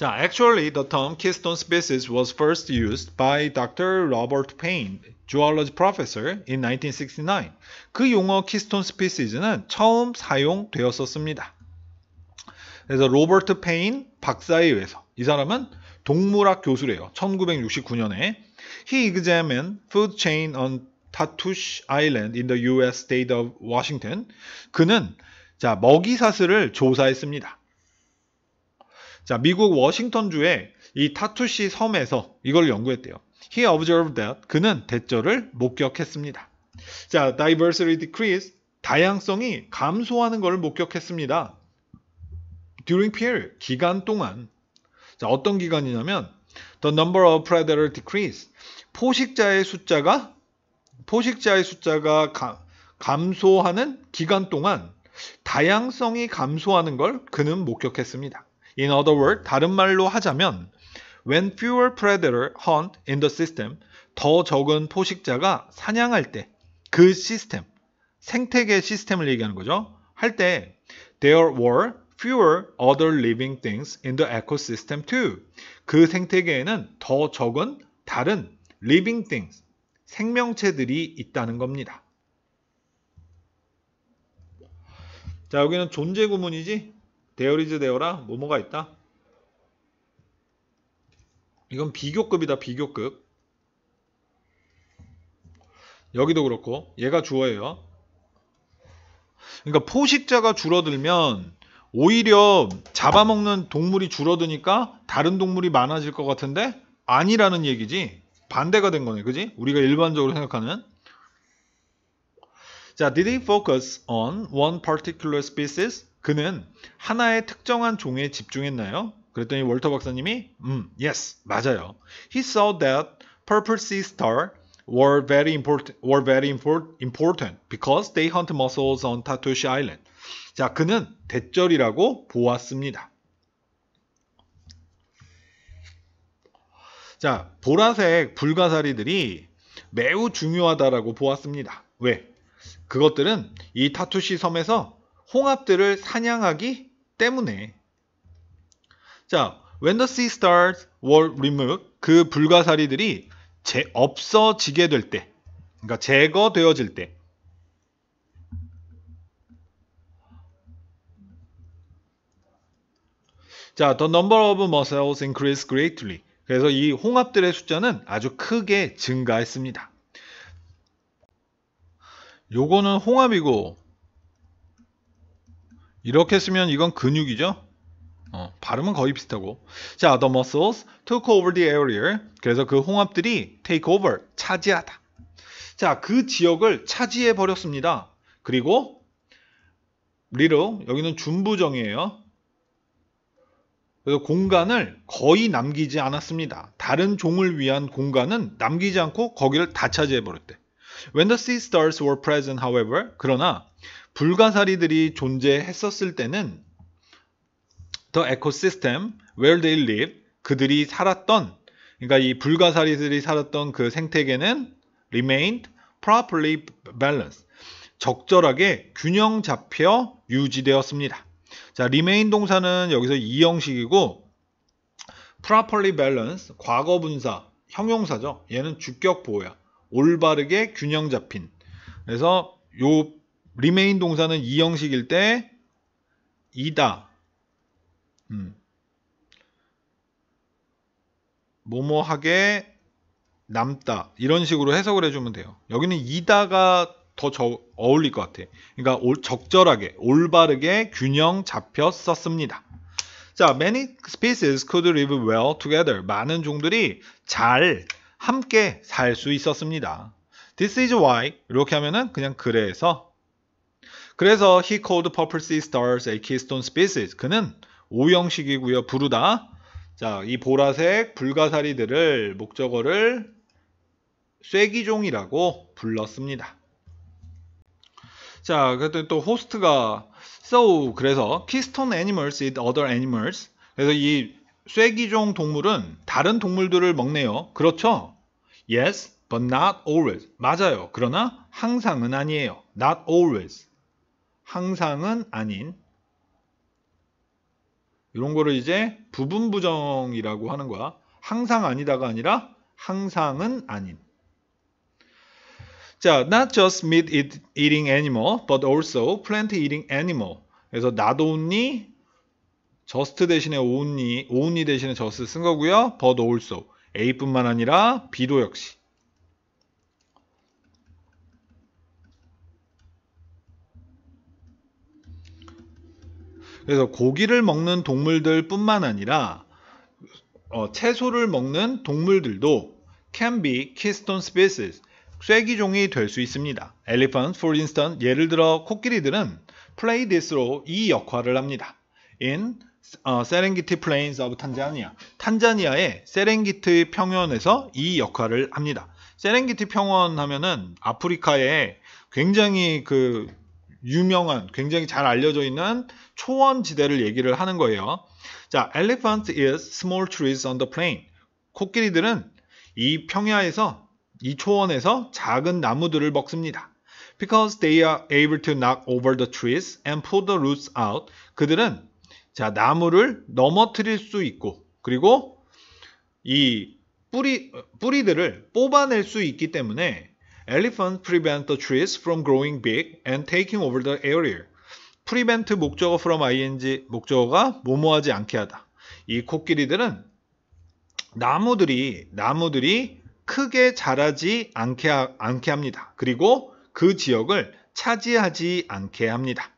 자, actually the term keystone species was first used by Dr. Robert Payne, zoology professor in 1969. 그 용어 keystone species는 처음 사용되었었습니다. 그래서 로버트 페인 박사에 의해서 이 사람은 동물학 교수래요. 1969년에 he examined food chain on Tatoosh Island in the U.S. state of Washington. 그는 자 먹이 사슬을 조사했습니다. 자, 미국 워싱턴주의 이 타투시 섬에서 이걸 연구했대요. He observed that 그는 대절을 목격했습니다. 자, diversity decrease 다양성이 감소하는 것을 목격했습니다. During period 기간 동안 자, 어떤 기간이냐면 the number of predator decrease 포식자의 숫자가 포식자의 숫자가 가, 감소하는 기간 동안 다양성이 감소하는 걸 그는 목격했습니다. In other words, 다른 말로 하자면 when fewer predator hunt in the system, 더 적은 포식자가 사냥할 때 그 시스템, 생태계 시스템을 얘기하는 거죠. 할 때 there were fewer other living things in the ecosystem too. 그 생태계에는 더 적은 다른 living things, 생명체들이 있다는 겁니다. 자, 여기는 존재 구문이지? 데어리즈 데어라 뭐뭐가 있다. 이건 비교급이다 비교급. 여기도 그렇고 얘가 주어예요. 그러니까 포식자가 줄어들면 오히려 잡아먹는 동물이 줄어드니까 다른 동물이 많아질 것 같은데 아니라는 얘기지. 반대가 된 거네. 그지? 우리가 일반적으로 생각하는 자, did he focus on one particular species? 그는 하나의 특정한 종에 집중했나요? 그랬더니 월터 박사님이 음, yes, 맞아요. He saw that purple sea star were very important were very important because they hunt mussels on Tatoosh Island. 자, 그는 대절이라고 보았습니다. 자, 보라색 불가사리들이 매우 중요하다라고 보았습니다. 왜? 그것들은 이 타투시 섬에서 홍합들을 사냥하기 때문에 자, when the sea stars were removed 그 불가사리들이 제, 없어지게 될 때, 그러니까 제거되어질 때 자, the number of mussels increased greatly. 그래서 이 홍합들의 숫자는 아주 크게 증가했습니다. 요거는 홍합이고 이렇게 쓰면 이건 근육이죠. 어, 발음은 거의 비슷하고 자, the muscles took over the area 그래서 그 홍합들이 take over, 차지하다 자, 그 지역을 차지해 버렸습니다 그리고 little, 여기는 준부정이에요 그래서 공간을 거의 남기지 않았습니다 다른 종을 위한 공간은 남기지 않고 거기를 다 차지해 버렸대 When the sea stars were present, however, 그러나 불가사리들이 존재했었을 때는 the ecosystem where they l i v e 그들이 살았던 그러니까 이 불가사리들이 살았던 그 생태계는 remained properly balanced 적절하게 균형 잡혀 유지되었습니다. 자, remain 동사는 여기서 이형식이고 properly balanced 과거 분사 형용사죠. 얘는 주격 보호야. 올바르게 균형 잡힌. 그래서 요 리메인 동사는 이 형식일 때 이다. 음. 모뭐하게 남다 이런 식으로 해석을 해주면 돼요. 여기는 이다가 더 저, 어울릴 것 같아. 그러니까 올, 적절하게 올바르게 균형 잡혀 썼습니다. 자, many species could live well together. 많은 종들이 잘 함께 살 수 있었습니다. This is why 이렇게 하면은 그냥 그래서 그래서 he called purple sea stars a keystone species. 그는 오형식이고요. 부르다. 자, 이 보라색 불가사리들을 목적어를 쇠기종이라고 불렀습니다. 자, 그랬더니 또 호스트가 so 그래서 keystone animals with other animals. 그래서 이 쇠기종 동물은 다른 동물들을 먹네요. 그렇죠? Yes, but not always. 맞아요. 그러나 항상은 아니에요. Not always. 항상은 아닌. 이런 거를 이제 부분 부정이라고 하는 거야. 항상 아니다가 아니라 항상은 아닌. 자, not just meat eating animal, but also plant eating animal. 그래서 나도 언니 just 대신에 only, only 대신에 just 쓴 거고요. but also a뿐만 아니라 b도 역시 그래서 고기를 먹는 동물들 뿐만 아니라 어, 채소를 먹는 동물들도 can be keystone species, 쇠기종이 될 수 있습니다. Elephants, for instance, 예를 들어 코끼리들은 play this로 이 역할을 합니다. In 어, 세렝기티 플레인스 오브 탄자니아 탄자니아의 세렝기티 평원에서 이 역할을 합니다. 세렝기티 평원 하면은 아프리카에 굉장히 그 유명한 굉장히 잘 알려져 있는 초원 지대를 얘기를 하는 거예요. 자, elephant is small trees on the plain. 코끼리들은 이 평야에서 이 초원에서 작은 나무들을 먹습니다. Because they are able to knock over the trees and pull the roots out. 그들은 자, 나무를 넘어뜨릴 수 있고, 그리고 이 뿌리, 뿌리들을 뽑아낼 수 있기 때문에 e l e p h a n t prevent the trees from growing big and taking over the area. prevent 목적어 from ing 목적어가 모모하지 않게 하다. 이 코끼리들은 나무들이 나무들이 크게 자라지 않게, 않게 합니다. 그리고 그 지역을 차지하지 않게 합니다.